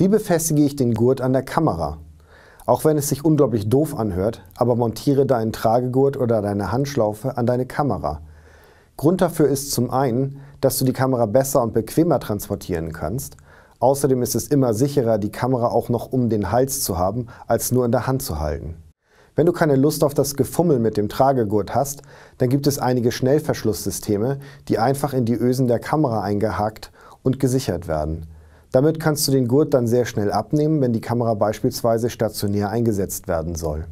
Wie befestige ich den Gurt an der Kamera? Auch wenn es sich unglaublich doof anhört, aber montiere deinen Tragegurt oder deine Handschlaufe an deine Kamera. Grund dafür ist zum einen, dass du die Kamera besser und bequemer transportieren kannst. Außerdem ist es immer sicherer, die Kamera auch noch um den Hals zu haben, als nur in der Hand zu halten. Wenn du keine Lust auf das Gefummel mit dem Tragegurt hast, dann gibt es einige Schnellverschlusssysteme, die einfach in die Ösen der Kamera eingehakt und gesichert werden. Damit kannst du den Gurt dann sehr schnell abnehmen, wenn die Kamera beispielsweise stationär eingesetzt werden soll.